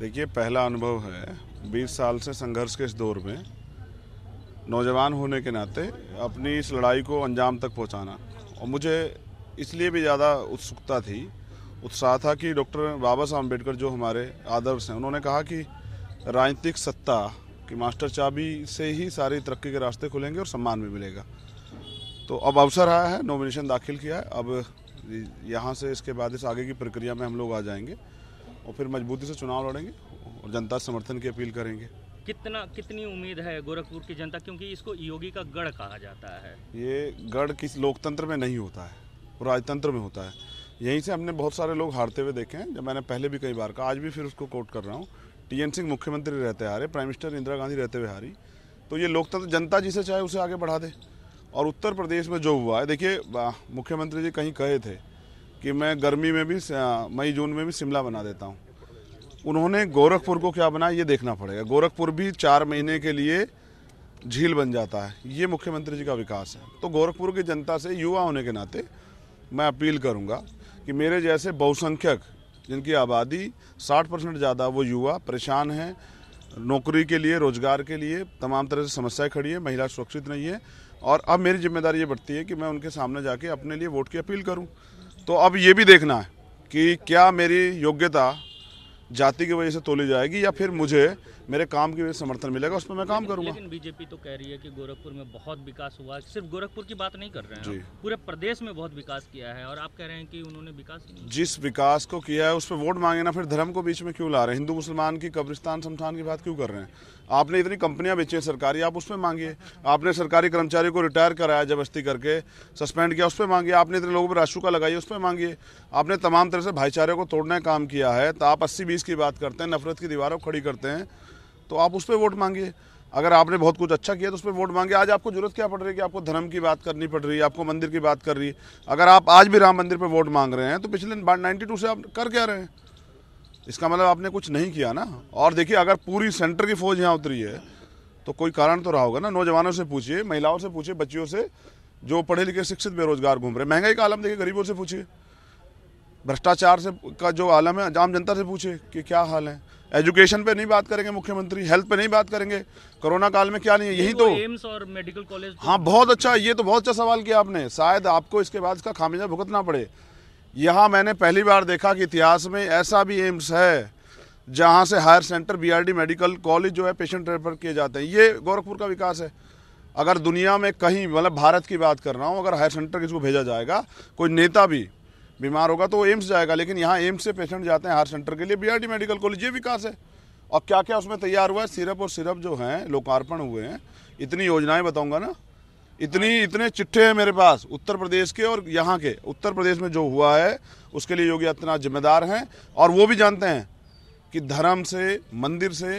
देखिए पहला अनुभव है 20 साल से संघर्ष के इस दौर में नौजवान होने के नाते अपनी इस लड़ाई को अंजाम तक पहुंचाना और मुझे इसलिए भी ज़्यादा उत्सुकता थी उत्साह था कि डॉक्टर बाबा साहब अम्बेडकर जो हमारे आदर्श हैं उन्होंने कहा कि राजनीतिक सत्ता की मास्टर चाबी से ही सारी तरक्की के रास्ते खुलेंगे और सम्मान भी मिलेगा तो अब अवसर आया है नॉमिनेशन दाखिल किया है अब यहाँ से इसके बाद इस आगे की प्रक्रिया में हम लोग आ जाएंगे और फिर मजबूती से चुनाव लड़ेंगे और जनता समर्थन की अपील करेंगे कितना कितनी उम्मीद है गोरखपुर की जनता क्योंकि इसको योगी का गढ़ कहा जाता है ये गढ़ किस लोकतंत्र में नहीं होता है राजतंत्र में होता है यहीं से हमने बहुत सारे लोग हारते हुए देखे हैं जब मैंने पहले भी कई बार कहा आज भी फिर उसको कोट कर रहा हूँ टी सिंह मुख्यमंत्री रहते हारे प्राइम मिनिस्टर इंदिरा गांधी रहते हुए हारी तो ये लोकतंत्र जनता जिसे चाहे उसे आगे बढ़ा दे और उत्तर प्रदेश में जो हुआ है देखिए मुख्यमंत्री जी कहीं कहे थे कि मैं गर्मी में भी मई जून में भी शिमला बना देता हूँ उन्होंने गोरखपुर को क्या बनाया ये देखना पड़ेगा गोरखपुर भी चार महीने के लिए झील बन जाता है ये मुख्यमंत्री जी का विकास है तो गोरखपुर की जनता से युवा होने के नाते मैं अपील करूंगा कि मेरे जैसे बहुसंख्यक जिनकी आबादी 60 परसेंट ज़्यादा वो युवा परेशान हैं नौकरी के लिए रोजगार के लिए तमाम तरह से समस्याएं खड़ी है महिला सुरक्षित नहीं है और अब मेरी जिम्मेदारी ये बढ़ती है कि मैं उनके सामने जाके अपने लिए वोट की अपील करूँ तो अब ये भी देखना है कि क्या मेरी योग्यता जाति की वजह से तोली जाएगी या फिर मुझे मेरे काम की समर्थन मिलेगा उस पर मैं काम करूँगा लेकिन बीजेपी तो कह रही है कि गोरखपुर में बहुत विकास हुआ सिर्फ गोरखपुर की बात नहीं कर रहे हैं पूरे प्रदेश में बहुत विकास किया है और आप कह रहे हैं कि उन्होंने विकास जिस विकास को किया है उस पर वोट मांगे ना फिर धर्म को बीच में क्यों ला रहे हैं हिंदू मुसलमान की कब्रिस्तान शमशान की बात क्यों कर रहे हैं आपने इतनी कंपनियां बेची हैं सरकारी आप उस पर मांगिए आपने सरकारी कर्मचारी को रिटायर कराया जबस्ती करके सस्पेंड किया उस पर मांगिए आपने इतने लोगों पर राशुका लगाई उस पर मांगिए आपने तमाम तरह से भाईचारे को तोड़ने का काम किया है तो आप अस्सी बीस की बात करते हैं नफरत की दीवारों खड़ी करते हैं तो आप उस पर वोट मांगिए अगर आपने बहुत कुछ अच्छा किया तो उस पर वोट मांगे आज आपको जरूरत क्या पड़ रही है कि आपको धर्म की बात करनी पड़ रही है आपको मंदिर की बात कर रही है अगर आप आज भी राम मंदिर पर वोट मांग रहे हैं तो पिछले नाइन्टी टू से आप कर क्या रहे हैं इसका मतलब आपने कुछ नहीं किया ना और देखिए अगर पूरी सेंटर की फौज यहाँ उतरी है तो कोई कारण तो रहा होगा ना नौजवानों से पूछिए महिलाओं से पूछिए बच्चियों से जो पढ़े लिखे शिक्षित बेरोजगार घूम रहे महंगाई का आलम देखिए गरीबों से पूछिए भ्रष्टाचार से का जो आलम है आम जनता से पूछे कि क्या हाल है एजुकेशन पे नहीं बात करेंगे मुख्यमंत्री हेल्थ पे नहीं बात करेंगे कोरोना काल में क्या नहीं है यही तो एम्स तो। और मेडिकल कॉलेज हाँ बहुत अच्छा ये तो बहुत अच्छा सवाल किया आपने शायद आपको इसके बाद इसका खामिजा भुगतना पड़े यहाँ मैंने पहली बार देखा कि इतिहास में ऐसा भी एम्स है जहाँ से हायर सेंटर बी मेडिकल कॉलेज जो है पेशेंट रेफर किए जाते हैं ये गोरखपुर का विकास है अगर दुनिया में कहीं मतलब भारत की बात कर रहा हूँ अगर हायर सेंटर किसी भेजा जाएगा कोई नेता भी बीमार होगा तो एम्स जाएगा लेकिन यहाँ एम्स से पेशेंट जाते हैं हार्ट सेंटर के लिए बी मेडिकल कॉलेज ये विकास है और क्या क्या उसमें तैयार हुआ है सिरप और सिरप जो हैं लोकार्पण हुए हैं इतनी योजनाएं बताऊंगा ना इतनी इतने चिट्ठे हैं मेरे पास उत्तर प्रदेश के और यहाँ के उत्तर प्रदेश में जो हुआ है उसके लिए योगी आदित्यनाथ जिम्मेदार हैं और वो भी जानते हैं कि धर्म से मंदिर से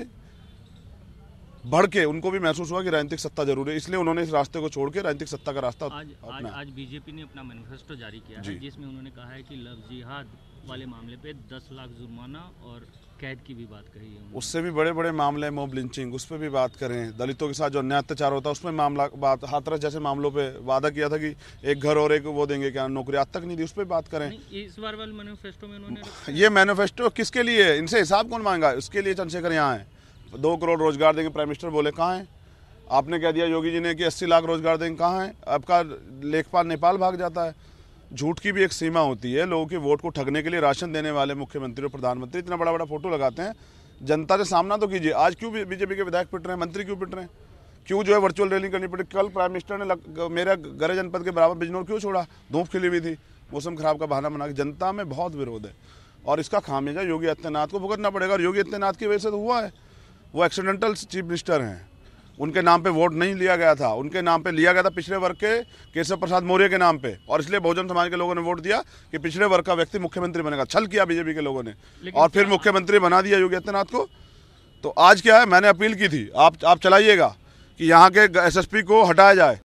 बढ़ के उनको भी महसूस हुआ कि राजनीतिक सत्ता जरूर है इसलिए उन्होंने इस रास्ते को छोड़ के राजनीतिक सत्ता का रास्ता आज, आज, आज बीजेपी ने अपना मैनिफेस्टो जारी किया है जिसमें उन्होंने कहा है कि लव जिहाद वाले मामले पे दस लाख जुर्माना और कैद की भी बात कही है उससे भी बड़े बड़े मामले मोब लिंचिंग उस पर भी बात करें दलितों के साथ जो अन्याय अत्याचार होता है उसमें मामला बात हाथरस जैसे मामलों पे वादा किया था कि एक घर और एक वो देंगे क्या नौकरी आज तक नहीं दी उस पर बात करें इस बार वाले मैनिफेस्टो में उन्होंने ये मैनिफेस्टो किसके लिए इनसे हिसाब कौन मांगा उसके लिए चंद्रशेखर यहाँ है दो करोड़ रोजगार देंगे प्राइम मिनिस्टर बोले कहाँ हैं आपने कह दिया योगी जी ने कि अस्सी लाख रोजगार देंगे कहाँ हैं आपका लेखपाल नेपाल भाग जाता है झूठ की भी एक सीमा होती है लोगों के वोट को ठगने के लिए राशन देने वाले मुख्यमंत्री और प्रधानमंत्री इतना बड़ा बड़ा फोटो लगाते हैं जनता से सामना तो कीजिए आज क्यों बीजेपी के विधायक पिट रहे हैं मंत्री क्यों पिट रहे हैं क्यों जो है वर्चुअल रैली करनी पड़ी कल प्राइम मिनिस्टर ने मेरा गरे जनपद के बराबर बिजनौर क्यों छोड़ा धूप खिली हुई थी मौसम खराब का बहाना बना के जनता में बहुत विरोध है और इसका खामियाजा योगी आदित्यनाथ को भुगतना पड़ेगा और योगी आदित्यनाथ की वजह से तो हुआ है वो एक्सीडेंटल चीफ मिनिस्टर हैं उनके नाम पे वोट नहीं लिया गया था उनके नाम पे लिया गया था पिछड़े वर्ग के केशव प्रसाद मौर्य के नाम पे और इसलिए बहुजन समाज के लोगों ने वोट दिया कि पिछड़े वर्ग का व्यक्ति मुख्यमंत्री बनेगा छल किया बीजेपी के लोगों ने और फिर मुख्यमंत्री बना दिया योगी आदित्यनाथ को तो आज क्या है मैंने अपील की थी आप आप चलाइएगा कि यहाँ के एस को हटाया जाए